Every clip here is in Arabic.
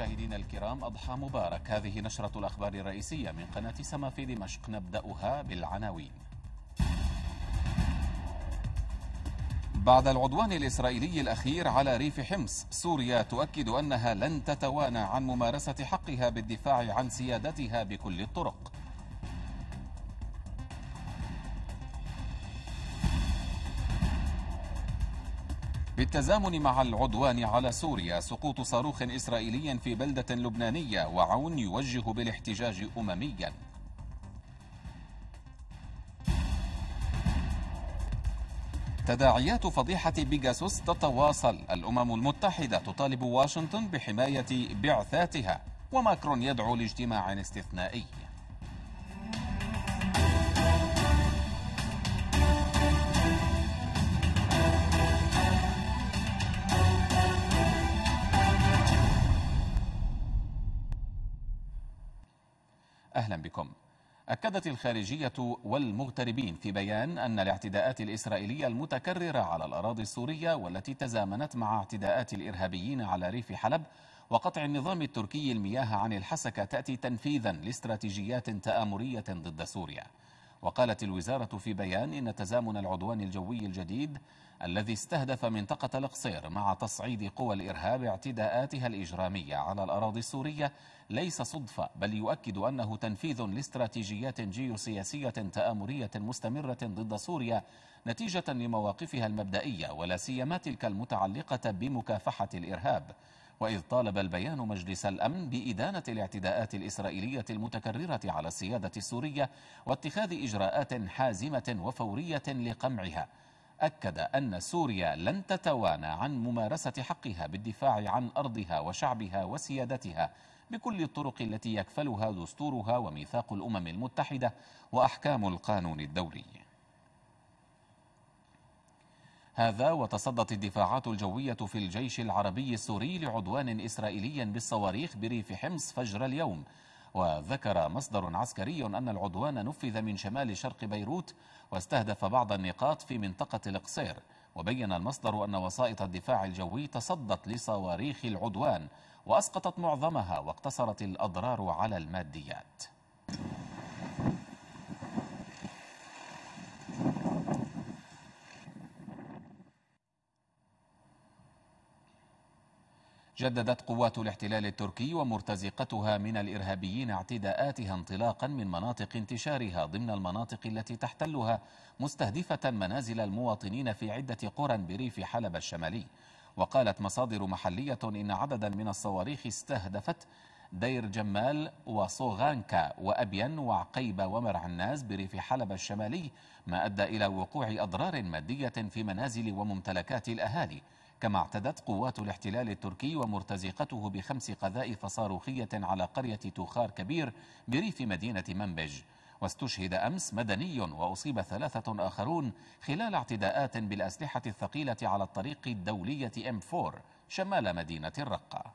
مشاهدينا الكرام أضحى مبارك هذه نشرة الأخبار الرئيسية من قناة سما في دمشق نبدأها بالعناوين بعد العدوان الإسرائيلي الأخير على ريف حمص سوريا تؤكد أنها لن تتوانى عن ممارسة حقها بالدفاع عن سيادتها بكل الطرق بالتزامن مع العدوان على سوريا سقوط صاروخ إسرائيلي في بلدة لبنانية وعون يوجه بالاحتجاج أمميا تداعيات فضيحة بيجاسوس تتواصل الأمم المتحدة تطالب واشنطن بحماية بعثاتها وماكرون يدعو لاجتماع استثنائي أهلا بكم أكدت الخارجية والمغتربين في بيان أن الاعتداءات الإسرائيلية المتكررة على الأراضي السورية والتي تزامنت مع اعتداءات الإرهابيين على ريف حلب وقطع النظام التركي المياه عن الحسكة تأتي تنفيذا لاستراتيجيات تآمرية ضد سوريا وقالت الوزارة في بيان إن تزامن العدوان الجوي الجديد الذي استهدف منطقة القصير مع تصعيد قوى الإرهاب اعتداءاتها الإجرامية على الأراضي السورية ليس صدفة بل يؤكد أنه تنفيذ لاستراتيجيات جيوسياسية تآمرية مستمرة ضد سوريا نتيجة لمواقفها المبدئية ولا سيما تلك المتعلقة بمكافحة الإرهاب وإذ طالب البيان مجلس الأمن بإدانة الاعتداءات الإسرائيلية المتكررة على السيادة السورية واتخاذ إجراءات حازمة وفورية لقمعها أكد أن سوريا لن تتوانى عن ممارسة حقها بالدفاع عن أرضها وشعبها وسيادتها بكل الطرق التي يكفلها دستورها وميثاق الأمم المتحدة وأحكام القانون الدولي هذا وتصدت الدفاعات الجوية في الجيش العربي السوري لعدوان إسرائيلي بالصواريخ بريف حمص فجر اليوم وذكر مصدر عسكري أن العدوان نفذ من شمال شرق بيروت واستهدف بعض النقاط في منطقة القصير وبين المصدر أن وسائط الدفاع الجوي تصدت لصواريخ العدوان وأسقطت معظمها واقتصرت الأضرار على الماديات جددت قوات الاحتلال التركي ومرتزقتها من الإرهابيين اعتداءاتها انطلاقا من مناطق انتشارها ضمن المناطق التي تحتلها مستهدفة منازل المواطنين في عدة قرى بريف حلب الشمالي وقالت مصادر محلية إن عددا من الصواريخ استهدفت دير جمال وصوغانكا وأبين وعقيبة ومرعناز بريف حلب الشمالي ما أدى إلى وقوع أضرار مادية في منازل وممتلكات الأهالي كما اعتدت قوات الاحتلال التركي ومرتزقته بخمس قذائف صاروخية على قرية توخار كبير بريف مدينة منبج واستشهد أمس مدني وأصيب ثلاثة آخرون خلال اعتداءات بالأسلحة الثقيلة على الطريق الدولية M4 شمال مدينة الرقة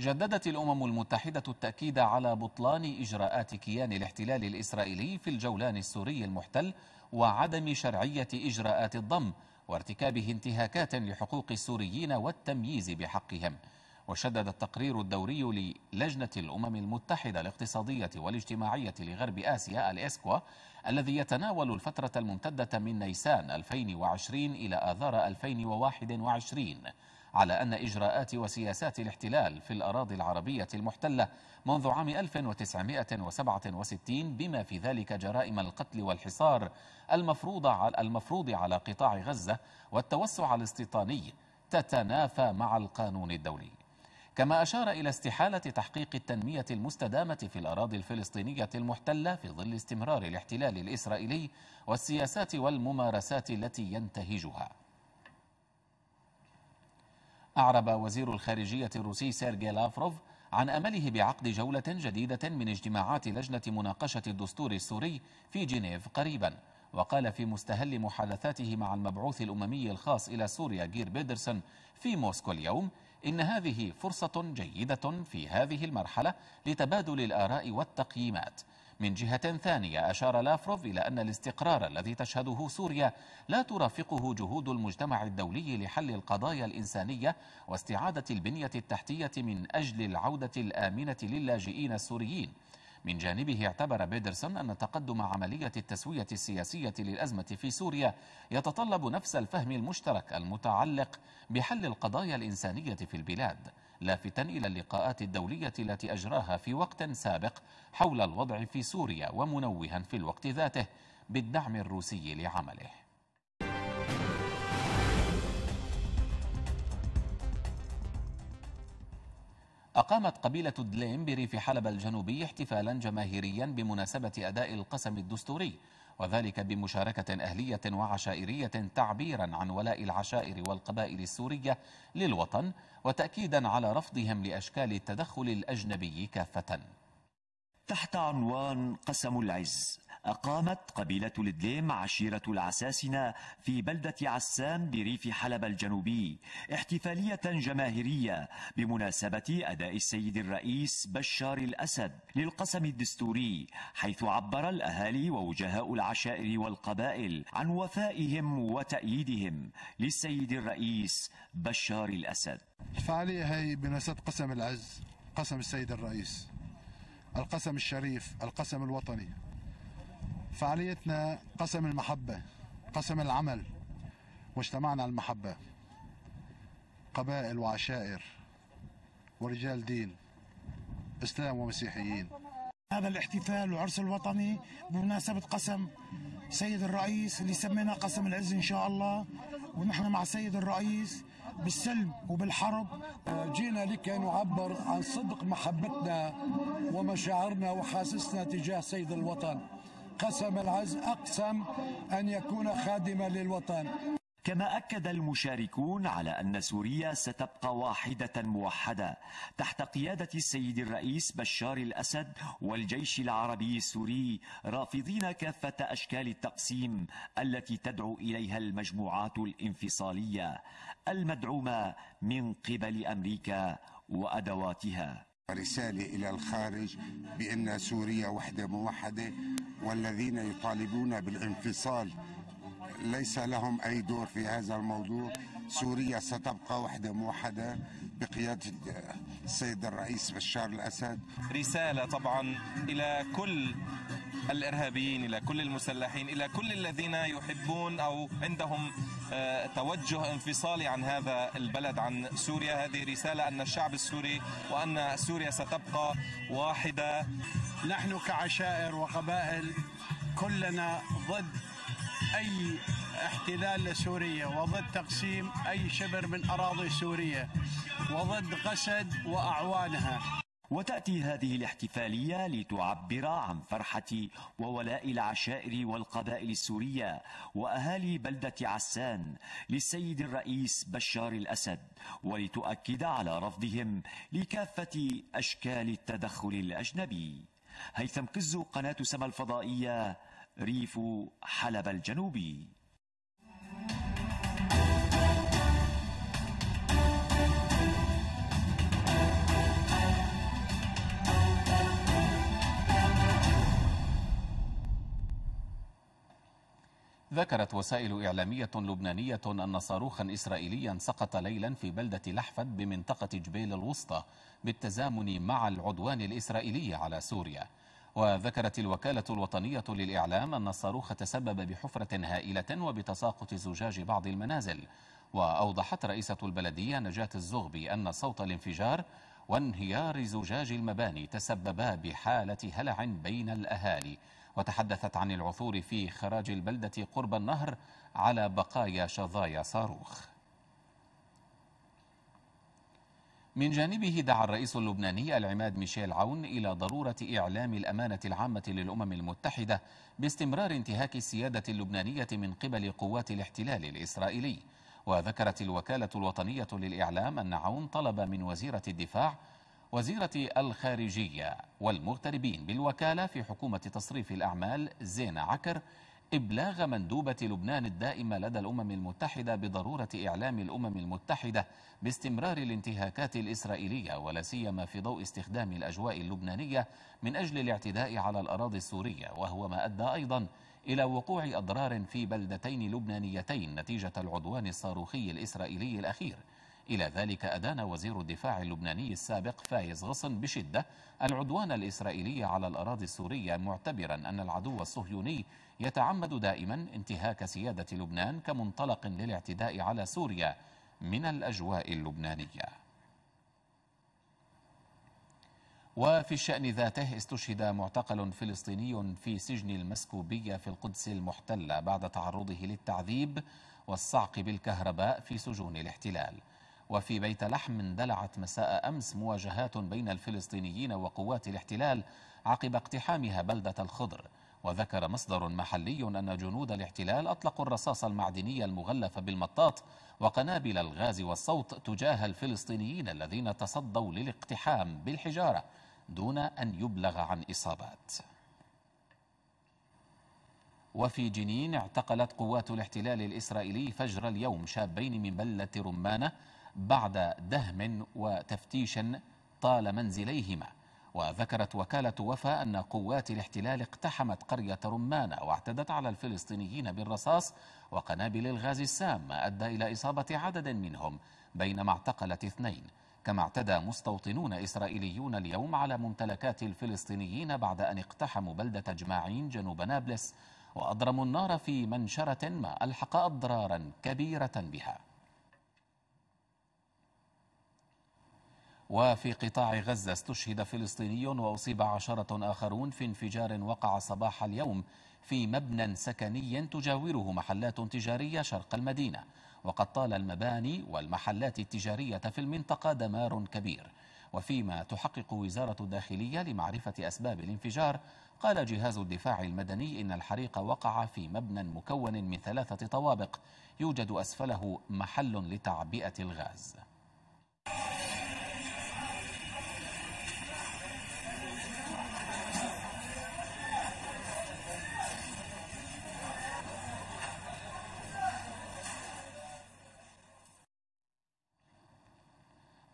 جددت الأمم المتحدة التأكيد على بطلان إجراءات كيان الاحتلال الإسرائيلي في الجولان السوري المحتل وعدم شرعية إجراءات الضم وارتكابه انتهاكات لحقوق السوريين والتمييز بحقهم وشدد التقرير الدوري للجنة الأمم المتحدة الاقتصادية والاجتماعية لغرب آسيا الإسكوا الذي يتناول الفترة الممتدة من نيسان 2020 إلى آذار 2021 على أن إجراءات وسياسات الاحتلال في الأراضي العربية المحتلة منذ عام 1967 بما في ذلك جرائم القتل والحصار المفروض على, المفروض على قطاع غزة والتوسع الاستيطاني تتنافى مع القانون الدولي كما أشار إلى استحالة تحقيق التنمية المستدامة في الأراضي الفلسطينية المحتلة في ظل استمرار الاحتلال الإسرائيلي والسياسات والممارسات التي ينتهجها أعرب وزير الخارجية الروسي سيرجي لافروف عن أمله بعقد جولة جديدة من اجتماعات لجنة مناقشة الدستور السوري في جنيف قريبا وقال في مستهل محادثاته مع المبعوث الأممي الخاص إلى سوريا جير بيدرسون في موسكو اليوم إن هذه فرصة جيدة في هذه المرحلة لتبادل الآراء والتقييمات من جهة ثانية أشار لافروف إلى أن الاستقرار الذي تشهده سوريا لا ترافقه جهود المجتمع الدولي لحل القضايا الإنسانية واستعادة البنية التحتية من أجل العودة الآمنة للاجئين السوريين من جانبه اعتبر بيدرسون أن تقدم عملية التسوية السياسية للأزمة في سوريا يتطلب نفس الفهم المشترك المتعلق بحل القضايا الإنسانية في البلاد لافتا إلى اللقاءات الدولية التي أجراها في وقت سابق حول الوضع في سوريا ومنوها في الوقت ذاته بالدعم الروسي لعمله أقامت قبيلة دليم بريف حلب الجنوبي احتفالا جماهيريا بمناسبة أداء القسم الدستوري وذلك بمشاركة أهلية وعشائرية تعبيرا عن ولاء العشائر والقبائل السورية للوطن وتأكيدا على رفضهم لأشكال التدخل الأجنبي كافة تحت عنوان قسم العز أقامت قبيلة الدليم عشيرة العساسنة في بلدة عسام بريف حلب الجنوبي احتفالية جماهيرية بمناسبة أداء السيد الرئيس بشار الأسد للقسم الدستوري حيث عبر الأهالي ووجهاء العشائر والقبائل عن وفائهم وتأييدهم للسيد الرئيس بشار الأسد الفعالية هي بمناسبة قسم العز قسم السيد الرئيس القسم الشريف القسم الوطني فعاليتنا قسم المحبة قسم العمل واجتمعنا على المحبة قبائل وعشائر ورجال دين اسلام ومسيحيين هذا الاحتفال والعرس الوطني بمناسبة قسم سيد الرئيس اللي سمينا قسم العز إن شاء الله ونحن مع سيد الرئيس بالسلم وبالحرب جينا لكي نعبر عن صدق محبتنا ومشاعرنا وحاسسنا تجاه سيد الوطن قسم العز أقسم أن يكون خادما للوطن كما أكد المشاركون على أن سوريا ستبقى واحدة موحدة تحت قيادة السيد الرئيس بشار الأسد والجيش العربي السوري رافضين كافة أشكال التقسيم التي تدعو إليها المجموعات الانفصالية المدعومة من قبل أمريكا وأدواتها رسالة إلى الخارج بأن سوريا وحدة موحدة والذين يطالبون بالانفصال ليس لهم أي دور في هذا الموضوع سوريا ستبقى وحدة موحدة بقيادة السيد الرئيس بشار الأسد رسالة طبعا إلى كل الارهابيين الى كل المسلحين الى كل الذين يحبون او عندهم آه، توجه انفصالي عن هذا البلد عن سوريا هذه رساله ان الشعب السوري وان سوريا ستبقى واحده نحن كعشائر وقبائل كلنا ضد اي احتلال لسوريا وضد تقسيم اي شبر من اراضي سوريا وضد قسد واعوانها وتأتي هذه الاحتفالية لتعبر عن فرحة وولاء العشائر والقبائل السورية وأهالي بلدة عسان للسيد الرئيس بشار الأسد ولتؤكد على رفضهم لكافة أشكال التدخل الأجنبي هيثم قزو قناة سما الفضائية ريف حلب الجنوبي ذكرت وسائل إعلامية لبنانية أن صاروخا إسرائيليا سقط ليلا في بلدة لحفد بمنطقة جبيل الوسطى بالتزامن مع العدوان الإسرائيلي على سوريا وذكرت الوكالة الوطنية للإعلام أن الصاروخ تسبب بحفرة هائلة وبتساقط زجاج بعض المنازل وأوضحت رئيسة البلدية نجاة الزغبي أن صوت الانفجار وانهيار زجاج المباني تسببا بحالة هلع بين الأهالي وتحدثت عن العثور في خراج البلدة قرب النهر على بقايا شظايا صاروخ من جانبه دعا الرئيس اللبناني العماد ميشيل عون إلى ضرورة إعلام الأمانة العامة للأمم المتحدة باستمرار انتهاك السيادة اللبنانية من قبل قوات الاحتلال الإسرائيلي وذكرت الوكالة الوطنية للإعلام أن عون طلب من وزيرة الدفاع وزيرة الخارجية والمغتربين بالوكالة في حكومة تصريف الأعمال زين عكر إبلاغ مندوبة لبنان الدائمة لدى الأمم المتحدة بضرورة إعلام الأمم المتحدة باستمرار الانتهاكات الإسرائيلية ولا سيما في ضوء استخدام الأجواء اللبنانية من أجل الاعتداء على الأراضي السورية وهو ما أدى أيضا إلى وقوع أضرار في بلدتين لبنانيتين نتيجة العدوان الصاروخي الإسرائيلي الأخير إلى ذلك أدان وزير الدفاع اللبناني السابق فايز غصن بشدة العدوان الإسرائيلي على الأراضي السورية معتبرا أن العدو الصهيوني يتعمد دائما انتهاك سيادة لبنان كمنطلق للاعتداء على سوريا من الأجواء اللبنانية وفي الشأن ذاته استشهد معتقل فلسطيني في سجن المسكوبية في القدس المحتلة بعد تعرضه للتعذيب والصعق بالكهرباء في سجون الاحتلال وفي بيت لحم اندلعت مساء أمس مواجهات بين الفلسطينيين وقوات الاحتلال عقب اقتحامها بلدة الخضر وذكر مصدر محلي أن جنود الاحتلال أطلقوا الرصاص المعدني المغلف بالمطاط وقنابل الغاز والصوت تجاه الفلسطينيين الذين تصدوا للاقتحام بالحجارة دون أن يبلغ عن إصابات وفي جنين اعتقلت قوات الاحتلال الإسرائيلي فجر اليوم شابين من بلة رمانة بعد دهم وتفتيش طال منزليهما وذكرت وكالة وفا أن قوات الاحتلال اقتحمت قرية رمانة واعتدت على الفلسطينيين بالرصاص وقنابل الغاز السام ما أدى إلى إصابة عدد منهم بينما اعتقلت اثنين كما اعتدى مستوطنون إسرائيليون اليوم على ممتلكات الفلسطينيين بعد أن اقتحموا بلدة جماعين جنوب نابلس وأضرموا النار في منشرة ما ألحق أضرارا كبيرة بها وفي قطاع غزة استشهد فلسطيني وأصيب عشرة آخرون في انفجار وقع صباح اليوم في مبنى سكني تجاوره محلات تجارية شرق المدينة وقد طال المباني والمحلات التجارية في المنطقة دمار كبير وفيما تحقق وزارة الداخلية لمعرفة أسباب الانفجار قال جهاز الدفاع المدني إن الحريق وقع في مبنى مكون من ثلاثة طوابق يوجد أسفله محل لتعبئة الغاز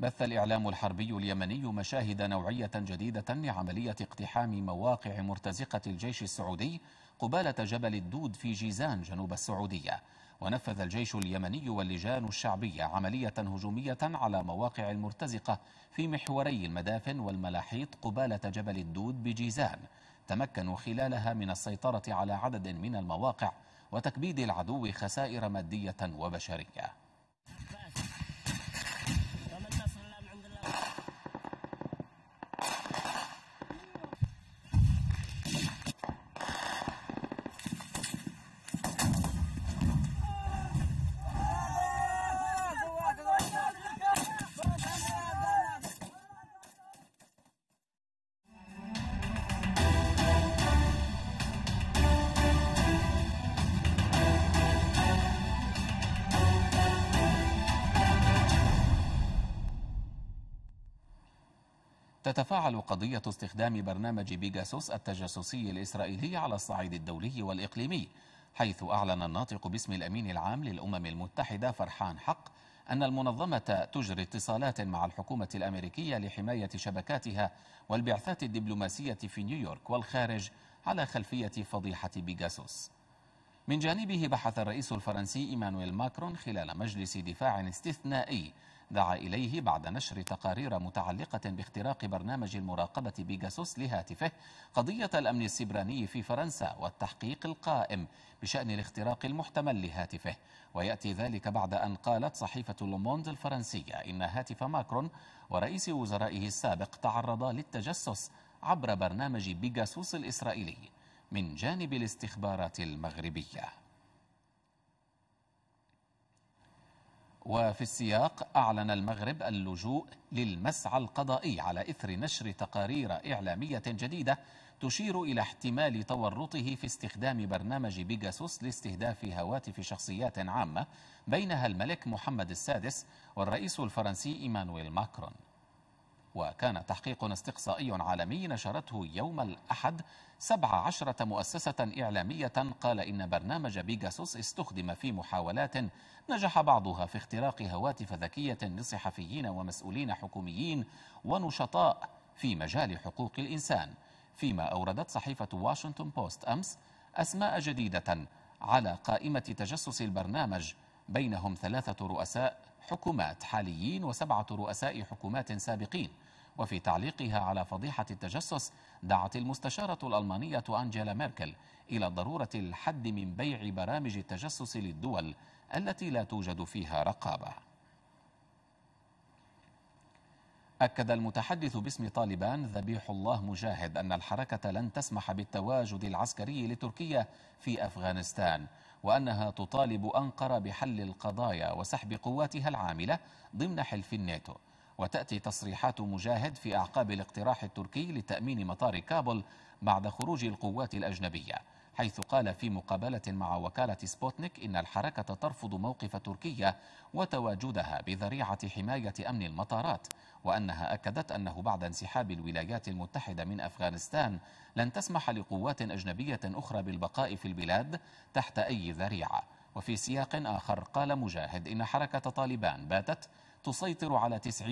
بث الإعلام الحربي اليمني مشاهد نوعية جديدة لعملية اقتحام مواقع مرتزقة الجيش السعودي قبالة جبل الدود في جيزان جنوب السعودية ونفذ الجيش اليمني واللجان الشعبية عملية هجومية على مواقع المرتزقة في محوري المدافن والملاحيط قبالة جبل الدود بجيزان تمكنوا خلالها من السيطرة على عدد من المواقع وتكبيد العدو خسائر مادية وبشرية تتفاعل قضية استخدام برنامج بيجاسوس التجسسي الإسرائيلي على الصعيد الدولي والإقليمي حيث أعلن الناطق باسم الأمين العام للأمم المتحدة فرحان حق أن المنظمة تجري اتصالات مع الحكومة الأمريكية لحماية شبكاتها والبعثات الدبلوماسية في نيويورك والخارج على خلفية فضيحة بيجاسوس من جانبه بحث الرئيس الفرنسي إيمانويل ماكرون خلال مجلس دفاع استثنائي دعا إليه بعد نشر تقارير متعلقة باختراق برنامج المراقبة بيجاسوس لهاتفه قضية الأمن السبراني في فرنسا والتحقيق القائم بشأن الاختراق المحتمل لهاتفه ويأتي ذلك بعد أن قالت صحيفة لوموند الفرنسية إن هاتف ماكرون ورئيس وزرائه السابق تعرضا للتجسس عبر برنامج بيجاسوس الإسرائيلي من جانب الاستخبارات المغربيه وفي السياق أعلن المغرب اللجوء للمسعى القضائي على إثر نشر تقارير إعلامية جديدة تشير إلى احتمال تورطه في استخدام برنامج بيجاسوس لاستهداف هواتف شخصيات عامة بينها الملك محمد السادس والرئيس الفرنسي إيمانويل ماكرون وكان تحقيق استقصائي عالمي نشرته يوم الأحد 17 مؤسسة إعلامية قال إن برنامج بيجاسوس استخدم في محاولات نجح بعضها في اختراق هواتف ذكية لصحفيين ومسؤولين حكوميين ونشطاء في مجال حقوق الإنسان فيما أوردت صحيفة واشنطن بوست أمس أسماء جديدة على قائمة تجسس البرنامج بينهم ثلاثة رؤساء حكومات حاليين وسبعة رؤساء حكومات سابقين وفي تعليقها على فضيحة التجسس دعت المستشارة الألمانية أنجيلا ميركل إلى ضرورة الحد من بيع برامج التجسس للدول التي لا توجد فيها رقابة أكد المتحدث باسم طالبان ذبيح الله مجاهد أن الحركة لن تسمح بالتواجد العسكري لتركيا في أفغانستان وأنها تطالب أنقرة بحل القضايا وسحب قواتها العاملة ضمن حلف الناتو وتأتي تصريحات مجاهد في أعقاب الاقتراح التركي لتأمين مطار كابل بعد خروج القوات الأجنبية حيث قال في مقابلة مع وكالة سبوتنيك إن الحركة ترفض موقف تركيا وتواجدها بذريعة حماية أمن المطارات وأنها أكدت أنه بعد انسحاب الولايات المتحدة من أفغانستان لن تسمح لقوات أجنبية أخرى بالبقاء في البلاد تحت أي ذريعة وفي سياق آخر قال مجاهد إن حركة طالبان باتت تسيطر على 90%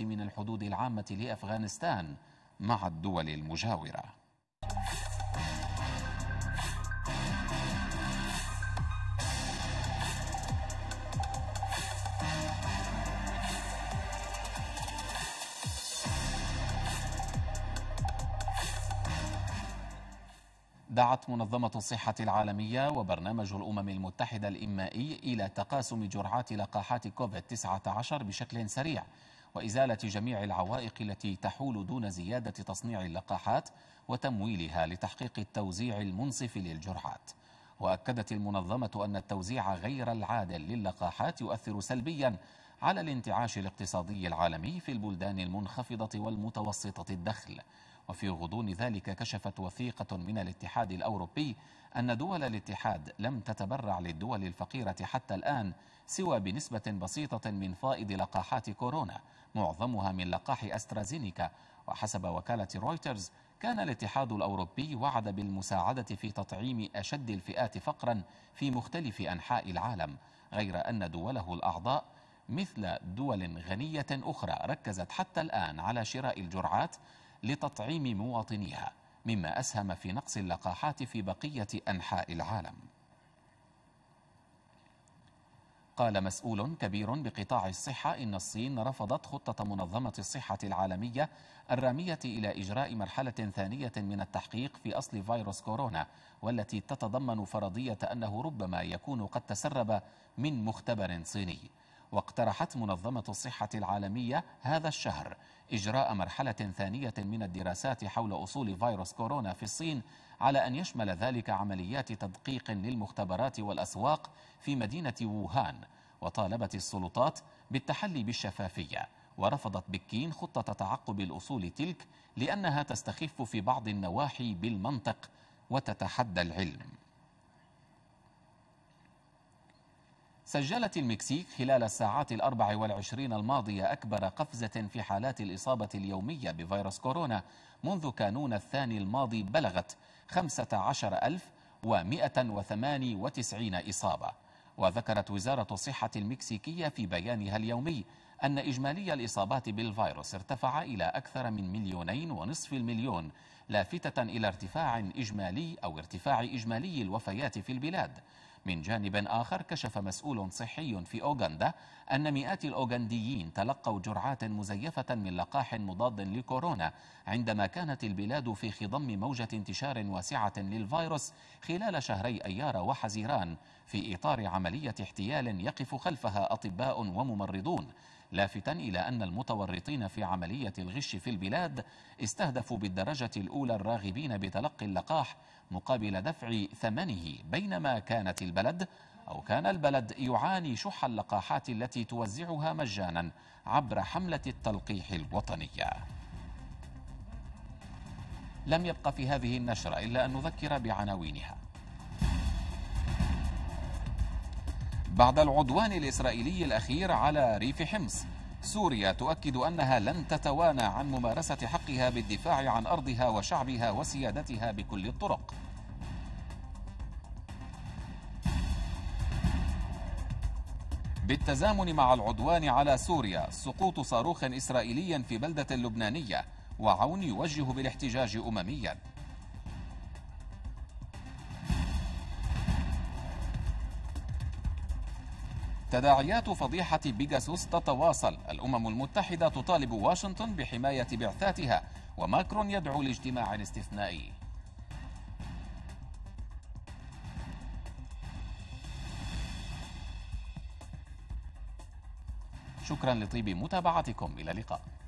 من الحدود العامة لأفغانستان مع الدول المجاورة دعت منظمة الصحة العالمية وبرنامج الأمم المتحدة الإنمائي إلى تقاسم جرعات لقاحات كوفيد-19 بشكل سريع وإزالة جميع العوائق التي تحول دون زيادة تصنيع اللقاحات وتمويلها لتحقيق التوزيع المنصف للجرعات وأكدت المنظمة أن التوزيع غير العادل للقاحات يؤثر سلبيا على الانتعاش الاقتصادي العالمي في البلدان المنخفضة والمتوسطة الدخل وفي غضون ذلك كشفت وثيقة من الاتحاد الأوروبي أن دول الاتحاد لم تتبرع للدول الفقيرة حتى الآن سوى بنسبة بسيطة من فائض لقاحات كورونا معظمها من لقاح أسترازينيكا وحسب وكالة رويترز كان الاتحاد الأوروبي وعد بالمساعدة في تطعيم أشد الفئات فقرا في مختلف أنحاء العالم غير أن دوله الأعضاء مثل دول غنية أخرى ركزت حتى الآن على شراء الجرعات لتطعيم مواطنيها مما أسهم في نقص اللقاحات في بقية أنحاء العالم قال مسؤول كبير بقطاع الصحة إن الصين رفضت خطة منظمة الصحة العالمية الرامية إلى إجراء مرحلة ثانية من التحقيق في أصل فيروس كورونا والتي تتضمن فرضية أنه ربما يكون قد تسرب من مختبر صيني واقترحت منظمة الصحة العالمية هذا الشهر إجراء مرحلة ثانية من الدراسات حول أصول فيروس كورونا في الصين على أن يشمل ذلك عمليات تدقيق للمختبرات والأسواق في مدينة ووهان وطالبت السلطات بالتحلي بالشفافية ورفضت بكين خطة تعقب الأصول تلك لأنها تستخف في بعض النواحي بالمنطق وتتحدى العلم سجلت المكسيك خلال الساعات الأربع والعشرين الماضية أكبر قفزة في حالات الإصابة اليومية بفيروس كورونا منذ كانون الثاني الماضي بلغت 15198 إصابة وذكرت وزارة الصحة المكسيكية في بيانها اليومي أن إجمالي الإصابات بالفيروس ارتفع إلى أكثر من مليونين ونصف المليون لافتة إلى ارتفاع إجمالي أو ارتفاع إجمالي الوفيات في البلاد من جانب آخر كشف مسؤول صحي في أوغندا أن مئات الأوغنديين تلقوا جرعات مزيفة من لقاح مضاد لكورونا عندما كانت البلاد في خضم موجة انتشار واسعة للفيروس خلال شهري أيار وحزيران في إطار عملية احتيال يقف خلفها أطباء وممرضون لافتا إلى أن المتورطين في عملية الغش في البلاد استهدفوا بالدرجة الأولى الراغبين بتلقي اللقاح مقابل دفع ثمنه بينما كانت البلد أو كان البلد يعاني شح اللقاحات التي توزعها مجانا عبر حملة التلقيح الوطنية لم يبقى في هذه النشرة إلا أن نذكر بعناوينها بعد العدوان الإسرائيلي الأخير على ريف حمص سوريا تؤكد أنها لن تتوانى عن ممارسة حقها بالدفاع عن أرضها وشعبها وسيادتها بكل الطرق بالتزامن مع العدوان على سوريا سقوط صاروخ إسرائيلي في بلدة لبنانية وعون يوجه بالاحتجاج أممياً تداعيات فضيحة بيجاسوس تتواصل الأمم المتحدة تطالب واشنطن بحماية بعثاتها وماكرون يدعو لاجتماع استثنائي شكرا لطيب متابعتكم إلى اللقاء